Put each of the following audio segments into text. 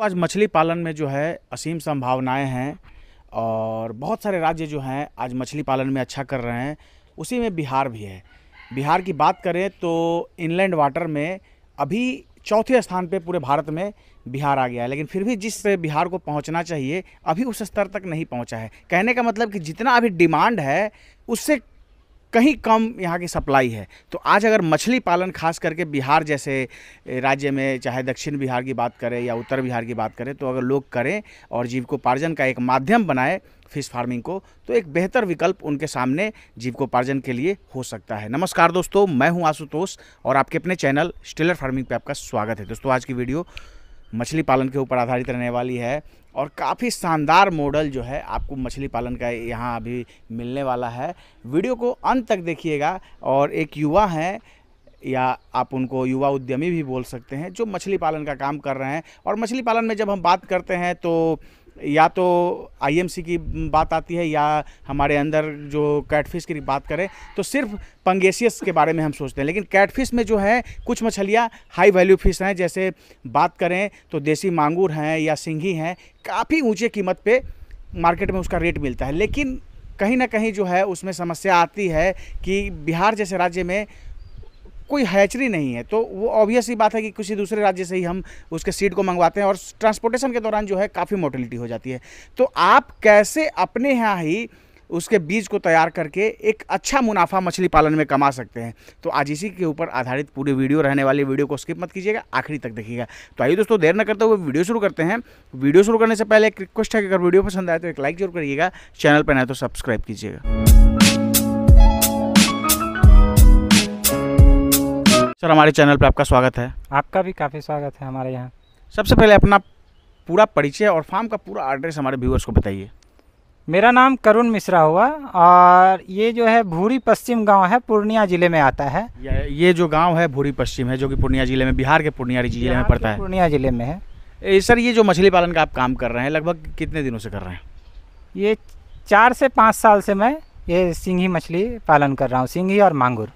तो आज मछली पालन में जो है असीम संभावनाएं हैं और बहुत सारे राज्य जो हैं आज मछली पालन में अच्छा कर रहे हैं उसी में बिहार भी है बिहार की बात करें तो इनलैंड वाटर में अभी चौथे स्थान पे पूरे भारत में बिहार आ गया है लेकिन फिर भी जिस बिहार को पहुंचना चाहिए अभी उस स्तर तक नहीं पहुंचा है कहने का मतलब कि जितना अभी डिमांड है उससे कहीं कम यहाँ की सप्लाई है तो आज अगर मछली पालन खास करके बिहार जैसे राज्य में चाहे दक्षिण बिहार की बात करें या उत्तर बिहार की बात करें तो अगर लोग करें और जीविकोपार्जन का एक माध्यम बनाए फिश फार्मिंग को तो एक बेहतर विकल्प उनके सामने जीविकोपार्जन के लिए हो सकता है नमस्कार दोस्तों मैं हूँ आशुतोष और आपके अपने चैनल स्टिलर फार्मिंग पर आपका स्वागत है दोस्तों आज की वीडियो मछली पालन के ऊपर आधारित रहने वाली है और काफ़ी शानदार मॉडल जो है आपको मछली पालन का यहाँ अभी मिलने वाला है वीडियो को अंत तक देखिएगा और एक युवा हैं या आप उनको युवा उद्यमी भी बोल सकते हैं जो मछली पालन का काम कर रहे हैं और मछली पालन में जब हम बात करते हैं तो या तो आईएमसी की बात आती है या हमारे अंदर जो कैटफिश की बात करें तो सिर्फ पंगेशियस के बारे में हम सोचते हैं लेकिन कैटफिश में जो है कुछ मछलियाँ हाई वैल्यू फिश हैं जैसे बात करें तो देसी मांगूर हैं या सिंघी हैं काफ़ी ऊँचे कीमत पर मार्केट में उसका रेट मिलता है लेकिन कहीं ना कहीं जो है उसमें समस्या आती है कि बिहार जैसे राज्य में कोई हैचरी नहीं है तो वो ऑब्वियस ही बात है कि किसी दूसरे राज्य से ही हम उसके सीड को मंगवाते हैं और ट्रांसपोर्टेशन के दौरान जो है काफ़ी मोटिलिटी हो जाती है तो आप कैसे अपने यहाँ ही उसके बीज को तैयार करके एक अच्छा मुनाफा मछली पालन में कमा सकते हैं तो आज इसी के ऊपर आधारित पूरी वीडियो रहने वाली वीडियो को स्किप मत कीजिएगा आखिरी तक देखिएगा तो आइए दोस्तों देर न करते हुए वीडियो शुरू करते हैं वीडियो शुरू करने से पहले एक रिक्वेस्ट है कि अगर वीडियो पसंद आए तो एक लाइक जरूर करिएगा चैनल पर ना तो सब्सक्राइब कीजिएगा सर हमारे चैनल पर आपका स्वागत है आपका भी काफ़ी स्वागत है हमारे यहाँ सबसे पहले अपना पूरा परिचय और फार्म का पूरा एड्रेस हमारे व्यूअर्स को बताइए मेरा नाम करुण मिश्रा हुआ और ये जो है भूरी पश्चिम गांव है पूर्णिया जिले में आता है ये जो गांव है भूरी पश्चिम है जो कि पूर्णिया जिले में बिहार के पूर्णिया जिले में पड़ता है पूर्णिया जिले में है सर ये जो मछली पालन का आप काम कर रहे हैं लगभग कितने दिनों से कर रहे हैं ये चार से पाँच साल से मैं ये सिंगी मछली पालन कर रहा हूँ सिंगी और मांगुर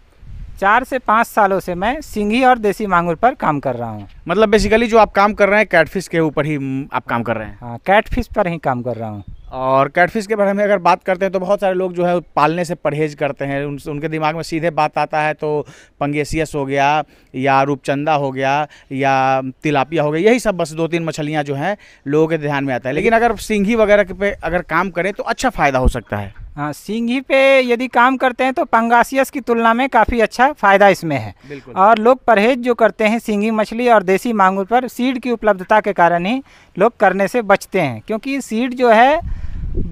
चार से पाँच सालों से मैं सिंगी और देसी मांगुर पर काम कर रहा हूँ मतलब बेसिकली जो आप काम कर रहे हैं कैटफिश के ऊपर ही आप काम कर रहे हैं हाँ कैटफिश पर ही काम कर रहा हूँ और कैटफिश के बारे में अगर बात करते हैं तो बहुत सारे लोग जो है पालने से परहेज करते हैं उन, उनके दिमाग में सीधे बात आता है तो पंगेसियस हो गया या रूपचंदा हो गया या तिलापिया हो गया यही सब बस दो तीन मछलियाँ जो हैं लोगों के ध्यान में आता है लेकिन अगर सिंघी वगैरह पे अगर काम करें तो अच्छा फ़ायदा हो सकता है हाँ सिंघी पे यदि काम करते हैं तो पंगासियस की तुलना में काफ़ी अच्छा फ़ायदा इसमें है और लोग परहेज जो करते हैं सिंघी मछली और देसी मांगुर पर सीड की उपलब्धता के कारण ही लोग करने से बचते हैं क्योंकि सीड जो है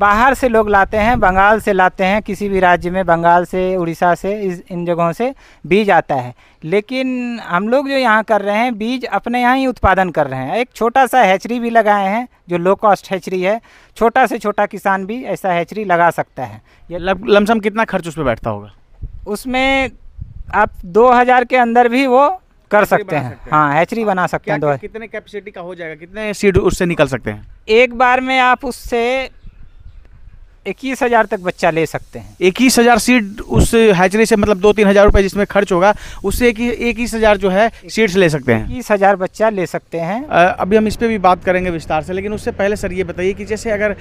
बाहर से लोग लाते हैं बंगाल से लाते हैं किसी भी राज्य में बंगाल से उड़ीसा से इस इन जगहों से बीज आता है लेकिन हम लोग जो यहाँ कर रहे हैं बीज अपने यहाँ ही उत्पादन कर रहे हैं एक छोटा सा हैचरी भी लगाए हैं जो लो कॉस्ट हैचरी है छोटा से छोटा किसान भी ऐसा हैचरी लगा सकता है ये लमसम कितना खर्च उस पर बैठता होगा उसमें आप दो हज़ार के अंदर भी वो कर सकते हैं हाँ हैचरी बना सकते हैं दो कितने कैपेसिटी का हो जाएगा कितने सीड उससे निकल सकते हैं एक बार में आप उससे इक्कीस हजार तक बच्चा ले सकते हैं इक्कीस हजार सीट उस हैचरी से मतलब दो तीन हजार रुपये जिसमें खर्च होगा उससे इक्कीस हजार जो है सीट्स ले सकते हैं इक्कीस हजार बच्चा ले सकते हैं आ, अभी हम इस पर भी बात करेंगे विस्तार से लेकिन उससे पहले सर ये बताइए कि जैसे अगर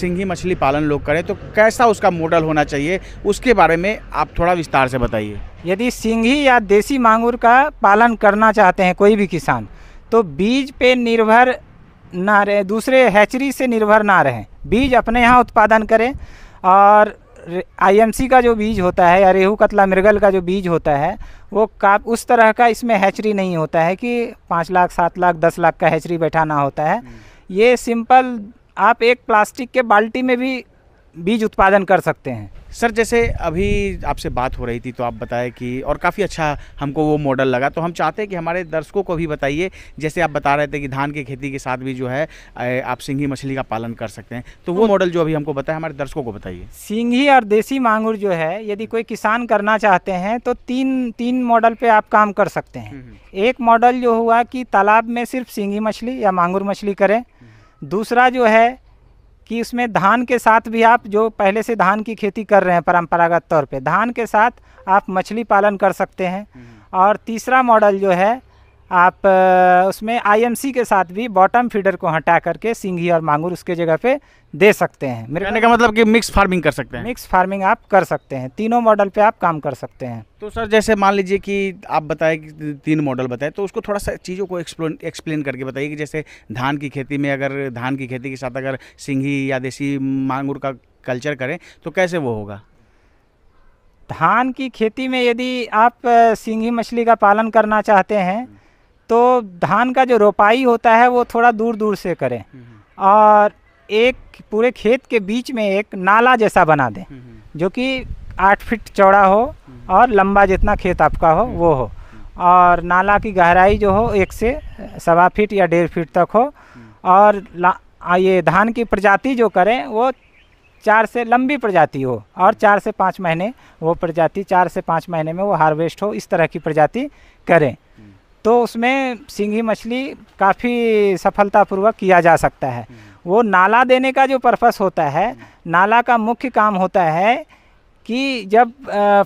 सिंघी मछली पालन लोग करें तो कैसा उसका मॉडल होना चाहिए उसके बारे में आप थोड़ा विस्तार से बताइए यदि सिंघी या देसी मांगुर का पालन करना चाहते हैं कोई भी किसान तो बीज पे निर्भर ना रहे दूसरे हैचरी से निर्भर ना रहें बीज अपने यहाँ उत्पादन करें और आईएमसी का जो बीज होता है या रेहू कतला मृगल का जो बीज होता है वो का उस तरह का इसमें हैचरी नहीं होता है कि पाँच लाख सात लाख दस लाख का हैचरी बैठाना होता है हम्म। ये सिंपल आप एक प्लास्टिक के बाल्टी में भी बीज उत्पादन कर सकते हैं सर जैसे अभी आपसे बात हो रही थी तो आप बताए कि और काफ़ी अच्छा हमको वो मॉडल लगा तो हम चाहते हैं कि हमारे दर्शकों को भी बताइए जैसे आप बता रहे थे कि धान की खेती के साथ भी जो है आप सिंगी मछली का पालन कर सकते हैं तो वो मॉडल तो जो अभी हमको बताया हमारे दर्शकों को बताइए सिंगी और देसी मांगुर जो है यदि कोई किसान करना चाहते हैं तो तीन तीन मॉडल पर आप काम कर सकते हैं हम्म, हम्म। एक मॉडल जो हुआ कि तालाब में सिर्फ सिंगी मछली या मांगुर मछली करें हम्म। दूसरा जो है कि उसमें धान के साथ भी आप जो पहले से धान की खेती कर रहे हैं परंपरागत तौर पे धान के साथ आप मछली पालन कर सकते हैं हम्म। और तीसरा मॉडल जो है आप उसमें आईएमसी के साथ भी बॉटम फीडर को हटा करके सिंघी और मांगूर उसके जगह पे दे सकते हैं मेरे कहने का मतलब कि मिक्स फार्मिंग कर सकते हैं मिक्स फार्मिंग आप कर सकते हैं तीनों मॉडल पे आप काम कर सकते हैं तो सर जैसे मान लीजिए कि आप बताए कि तीन मॉडल बताए तो उसको थोड़ा सा चीज़ों को एक्सप्लेन एक्सप्लेन करके बताइए कि जैसे धान की खेती में अगर धान की खेती के साथ अगर सिंघी या देसी मांगूर का कल्चर करें तो कैसे वो होगा धान की खेती में यदि आप सिंघी मछली का पालन करना चाहते हैं हम्म। तो धान का जो रोपाई होता है वो थोड़ा दूर दूर से करें हम्म, हम्म। और एक पूरे खेत के बीच में एक नाला जैसा बना दें हम्म, जो कि आठ फीट चौड़ा हो और लंबा जितना खेत आपका हो वो हो और नाला की गहराई जो हो एक से सवा फीट या डेढ़ फीट तक हो और ये धान की प्रजाति जो करें वो चार से लंबी प्रजाति हो और चार से पाँच महीने वो प्रजाति चार से पाँच महीने में वो हार्वेस्ट हो इस तरह की प्रजाति करें तो उसमें सिंगी मछली काफ़ी सफलतापूर्वक किया जा सकता है हम्म। वो नाला देने का जो पर्पस होता है हम्म। नाला का मुख्य काम होता है कि जब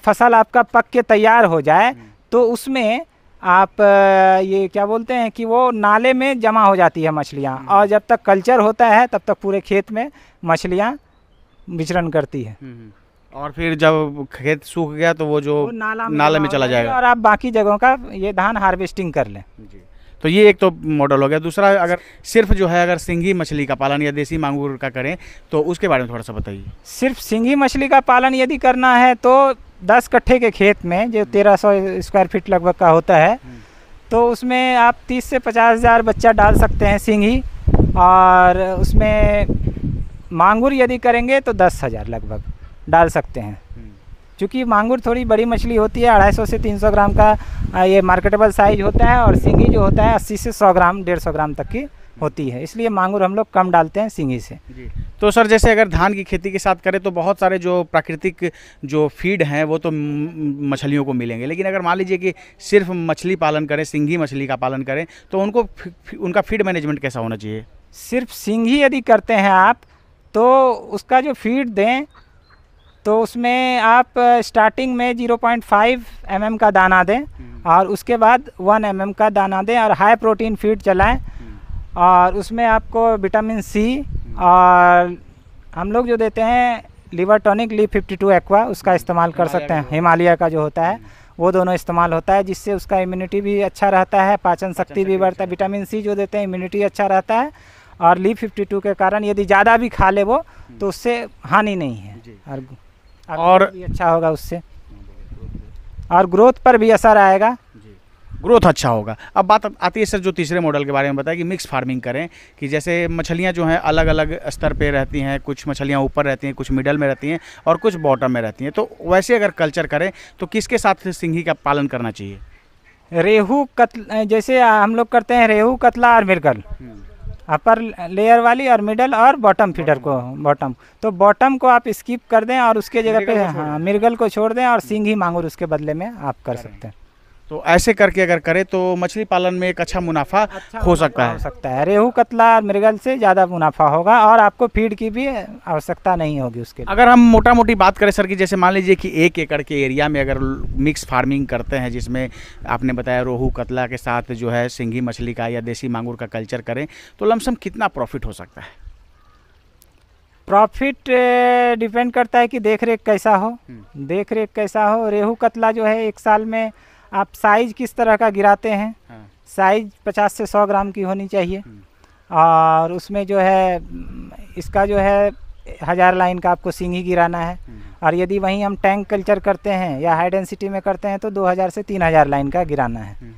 फसल आपका पक के तैयार हो जाए हम्म। तो उसमें आप ये क्या बोलते हैं कि वो नाले में जमा हो जाती है मछलियाँ और जब तक कल्चर होता है तब तक पूरे खेत में मछलियाँ विचरण करती है और फिर जब खेत सूख गया तो वो जो वो नाला में, नाला में चला जाएगा और आप बाकी जगहों का ये धान हार्वेस्टिंग कर लें जी तो ये एक तो मॉडल हो गया दूसरा अगर सिर्फ जो है अगर सिंगी मछली का पालन या देसी मांगूर का करें तो उसके बारे में थोड़ा सा बताइए सिर्फ सिंगी मछली का पालन यदि करना है तो दस कट्ठे के खेत में जो तेरह सौ स्क्वायर फीट लगभग का होता है हम्म। तो उसमें आप तीस से पचास हज़ार बच्चा डाल सकते हैं सिंगी और उसमें मांगूर यदि करेंगे तो दस हज़ार लगभग डाल सकते हैं हम्म। क्योंकि मांगुर थोड़ी बड़ी मछली होती है अढ़ाई सौ से तीन सौ ग्राम का ये मार्केटेबल साइज होता है और सिंगी जो होता है अस्सी से सौ ग्राम डेढ़ सौ ग्राम तक की होती है इसलिए मांगुर हम लोग कम डालते हैं सिंगी से जी तो सर जैसे अगर धान की खेती के साथ करें तो बहुत सारे जो प्राकृतिक जो फीड हैं वो तो मछलियों को मिलेंगे लेकिन अगर मान लीजिए कि सिर्फ मछली पालन करें सिंगी मछली का पालन करें तो उनको उनका फीड मैनेजमेंट कैसा होना चाहिए सिर्फ सिंगी यदि करते हैं आप तो उसका जो फीड दें तो उसमें आप स्टार्टिंग में 0.5 पॉइंट mm का दाना दें और उसके बाद 1 mm का दाना दें और हाई प्रोटीन फीड चलाएं और उसमें आपको विटामिन हम्म। सी और हम लोग जो देते हैं लिवर टॉनिक ली 52 एक्वा उसका हम्म। इस्तेमाल कर सकते हैं हिमालय का जो होता है हम्म। वो दोनों इस्तेमाल होता है जिससे उसका इम्यूनिटी भी अच्छा रहता है पाचन शक्ति भी बढ़ता है विटामिन सी जो देते हैं इम्यूनिटी अच्छा रहता है और ली 52 के कारण यदि ज़्यादा भी खा ले वो तो उससे हानि नहीं है और और अच्छा होगा उससे और ग्रोथ पर भी असर आएगा ग्रोथ अच्छा होगा अब बात आती है सर जो तीसरे मॉडल के बारे में बताया कि मिक्स फार्मिंग करें कि जैसे मछलियाँ जो हैं अलग अलग स्तर पे रहती हैं कुछ मछलियाँ ऊपर रहती हैं कुछ मिडल में रहती हैं और कुछ बॉटम में रहती हैं तो वैसे अगर कल्चर करें तो किसके साथ सिंघी का पालन करना चाहिए रेहू कत जैसे हम लोग करते हैं रेहू कतला और मिर्गल हम्म। अपर लेयर वाली और मिडल और बॉटम फीडर को बॉटम तो बॉटम को आप स्किप कर दें और उसके जगह पे हाँ मिर्गल को छोड़ दें और सिंग ही मांगुर उसके बदले में आप कर सकते हैं तो ऐसे करके अगर करें तो मछली पालन में एक अच्छा मुनाफा अच्छा हो सकता है हो सकता है रेहू कतला मृगल से ज़्यादा मुनाफा होगा और आपको फीड की भी आवश्यकता नहीं होगी उसके लिए। अगर हम मोटा मोटी बात करें सर कि जैसे मान लीजिए कि एक एकड़ के एरिया में अगर मिक्स फार्मिंग करते हैं जिसमें आपने बताया रोहू कतला के साथ जो है सिंगी मछली का या देसी मांगूर का कल्चर करें तो लमसम कितना प्रॉफिट हो सकता है प्रॉफिट डिपेंड करता है कि देख रेख कैसा हो हम्म। देख रेख कैसा हो रेहू कतला जो है एक साल में आप साइज किस तरह का गिराते हैं हाँ। साइज 50 से 100 ग्राम की होनी चाहिए हम्म। और उसमें जो है इसका जो है हज़ार लाइन का आपको सिंगी गिराना है हम्म। और यदि वहीं हम टैंक कल्चर करते हैं या हाई डेंसिटी में करते हैं तो 2000 से 3000 लाइन का गिराना है हम्म,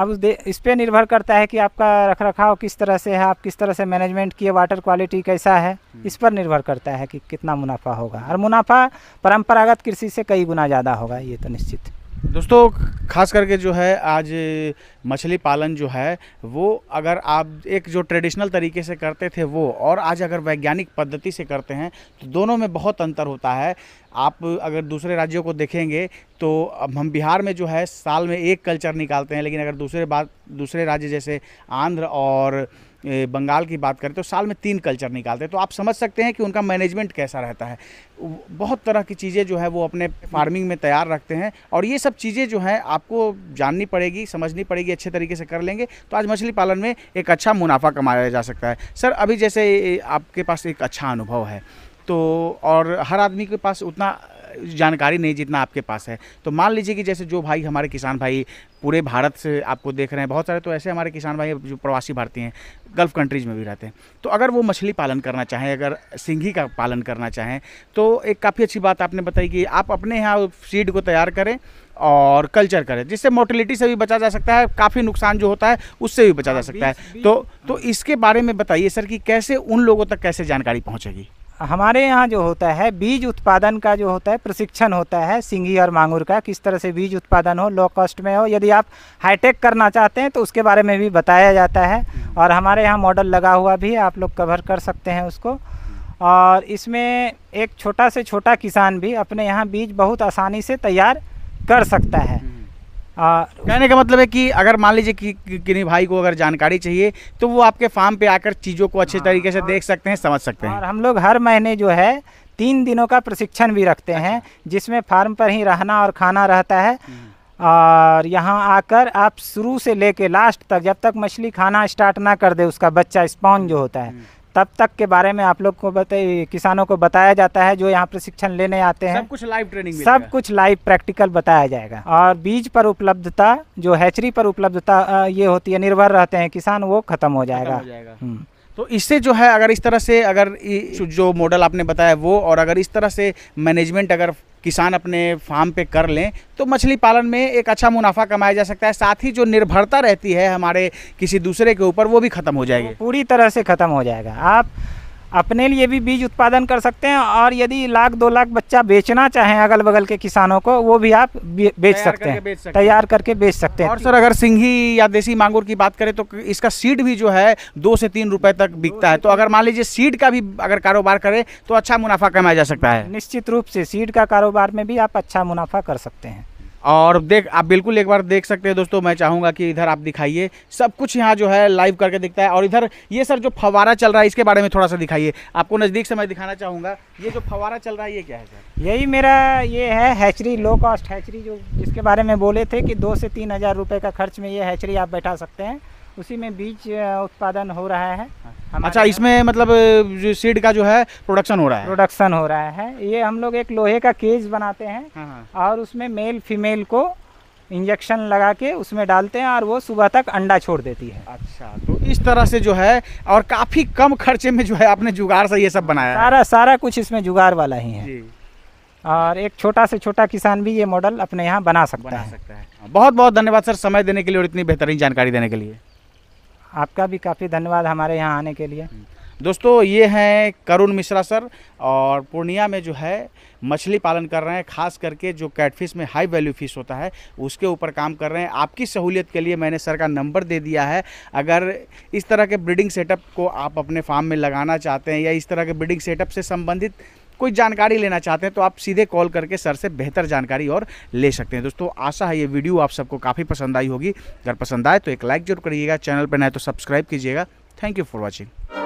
अब उस इस पर निर्भर करता है कि आपका रख रखाव किस तरह से है आप किस तरह से मैनेजमेंट किए वाटर क्वालिटी कैसा है इस पर निर्भर करता है कि कितना मुनाफा होगा और मुनाफा परंपरागत कृषि से कई गुना ज़्यादा होगा ये तो निश्चित दोस्तों खास करके जो है आज मछली पालन जो है वो अगर आप एक जो ट्रेडिशनल तरीके से करते थे वो और आज अगर वैज्ञानिक पद्धति से करते हैं तो दोनों में बहुत अंतर होता है आप अगर दूसरे राज्यों को देखेंगे तो अब हम बिहार में जो है साल में एक कल्चर निकालते हैं लेकिन अगर दूसरे बात दूसरे राज्य जैसे आंध्र और बंगाल की बात करें तो साल में तीन कल्चर निकालते हैं तो आप समझ सकते हैं कि उनका मैनेजमेंट कैसा रहता है बहुत तरह की चीज़ें जो है वो अपने फार्मिंग में तैयार रखते हैं और ये सब चीज़ें जो हैं आपको जाननी पड़ेगी समझनी पड़ेगी अच्छे तरीके से कर लेंगे तो आज मछली पालन में एक अच्छा मुनाफा कमाया जा सकता है सर अभी जैसे आपके पास एक अच्छा अनुभव है तो और हर आदमी के पास उतना जानकारी नहीं जितना आपके पास है तो मान लीजिए कि जैसे जो भाई हमारे किसान भाई पूरे भारत से आपको देख रहे हैं बहुत सारे तो ऐसे हमारे किसान भाई जो प्रवासी भारतीय हैं गल्फ़ कंट्रीज़ में भी रहते हैं तो अगर वो मछली पालन करना चाहें अगर सिंघी का पालन करना चाहें तो एक काफ़ी अच्छी बात आपने बताई कि आप अपने यहाँ सीड को तैयार करें और कल्चर करें जिससे मोटिलिटी से भी बचा जा सकता है काफ़ी नुकसान जो होता है उससे भी बचा जा हाँ, सकता है तो तो इसके बारे में बताइए सर कि कैसे उन लोगों तक कैसे जानकारी पहुँचेगी हमारे यहाँ जो होता है बीज उत्पादन का जो होता है प्रशिक्षण होता है सिंगी और मांगूर का किस तरह से बीज उत्पादन हो लो कॉस्ट में हो यदि आप हाईटेक करना चाहते हैं तो उसके बारे में भी बताया जाता है हम्म। और हमारे यहाँ मॉडल लगा हुआ भी आप लोग कवर कर सकते हैं उसको और इसमें एक छोटा से छोटा किसान भी अपने यहाँ बीज बहुत आसानी से तैयार कर सकता है आ, कहने का मतलब है कि अगर मान लीजिए कि किन्हीं भाई को अगर जानकारी चाहिए तो वो आपके फार्म पे आकर चीज़ों को अच्छे हाँ, तरीके से देख सकते हैं समझ सकते हैं और हम लोग हर महीने जो है तीन दिनों का प्रशिक्षण भी रखते हैं अच्छा। जिसमें फार्म पर ही रहना और खाना रहता है हम्म। और यहाँ आकर आप शुरू से ले लास्ट तक जब तक मछली खाना स्टार्ट ना कर दे उसका बच्चा स्पॉन जो होता है हम्म। तब तक के बारे में आप लोग को बता किसानों को बताया जाता है जो यहाँ प्रशिक्षण लेने आते हैं सब कुछ लाइव ट्रेनिंग सब कुछ लाइव प्रैक्टिकल बताया जाएगा और बीज पर उपलब्धता जो हैचरी पर उपलब्धता ये होती है निर्भर रहते हैं किसान वो खत्म हो जाएगा। हम्म। तो इससे जो है अगर इस तरह से अगर जो मॉडल आपने बताया वो और अगर इस तरह से मैनेजमेंट अगर किसान अपने फार्म पे कर लें तो मछली पालन में एक अच्छा मुनाफा कमाया जा सकता है साथ ही जो निर्भरता रहती है हमारे किसी दूसरे के ऊपर वो भी ख़त्म हो जाएगी पूरी तरह से ख़त्म हो जाएगा आप अपने लिए भी बीज उत्पादन कर सकते हैं और यदि लाख दो लाख बच्चा बेचना चाहें अगल बगल के किसानों को वो भी आप बेच सकते हैं तैयार करके बेच सकते हैं और सर अगर सिंघी या देसी मांगुर की बात करें तो इसका सीड भी जो है दो से तीन रुपए तक बिकता है तो अगर मान लीजिए सीड का भी अगर कारोबार करें तो अच्छा मुनाफा कमाया जा सकता है निश्चित रूप से सीड का कारोबार में भी आप अच्छा मुनाफा कर सकते हैं और देख आप बिल्कुल एक बार देख सकते हैं दोस्तों मैं चाहूँगा कि इधर आप दिखाइए सब कुछ यहाँ जो है लाइव करके दिखता है और इधर ये सर जो फवारा चल रहा है इसके बारे में थोड़ा सा दिखाइए आपको नज़दीक से मैं दिखाना चाहूँगा ये जो फवारा चल रहा है ये क्या है सर यही मेरा ये है हैचरी लो कॉस्ट हैचरी जो जिसके बारे में बोले थे कि दो से तीन हज़ार रुपये का खर्च में ये हैचरी आप बैठा सकते हैं उसी में बीज उत्पादन हो रहा है अच्छा इसमें मतलब सीड का जो है प्रोडक्शन हो रहा है प्रोडक्शन हो रहा है ये हम लोग एक लोहे का केज बनाते हैं हाँ, हाँ। और उसमें मेल फीमेल को इंजेक्शन लगा के उसमें डालते हैं और वो सुबह तक अंडा छोड़ देती है अच्छा तो इस तरह से जो है और काफ़ी कम खर्चे में जो है आपने जुगाड़ से ये सब बनाया सारा सारा कुछ इसमें जुगाड़ वाला ही है और एक छोटा से छोटा किसान भी ये मॉडल अपने यहाँ बना सकता बना है, सकता है। बहुत बहुत धन्यवाद सर समय देने के लिए और इतनी बेहतरीन जानकारी देने के लिए आपका भी काफ़ी धन्यवाद हमारे यहाँ आने के लिए दोस्तों ये हैं करुण मिश्रा सर और पूर्णिया में जो है मछली पालन कर रहे हैं खास करके जो कैटफिश में हाई वैल्यू फिश होता है उसके ऊपर काम कर रहे हैं आपकी सहूलियत के लिए मैंने सर का नंबर दे दिया है अगर इस तरह के ब्रीडिंग सेटअप को आप अपने फार्म में लगाना चाहते हैं या इस तरह के ब्रीडिंग सेटअप से संबंधित कोई जानकारी लेना चाहते हैं तो आप सीधे कॉल करके सर से बेहतर जानकारी और ले सकते हैं दोस्तों आशा है ये वीडियो आप सबको काफ़ी पसंद आई होगी अगर पसंद आए तो एक लाइक जरूर करिएगा चैनल पर नए तो सब्सक्राइब कीजिएगा थैंक यू फॉर वॉचिंग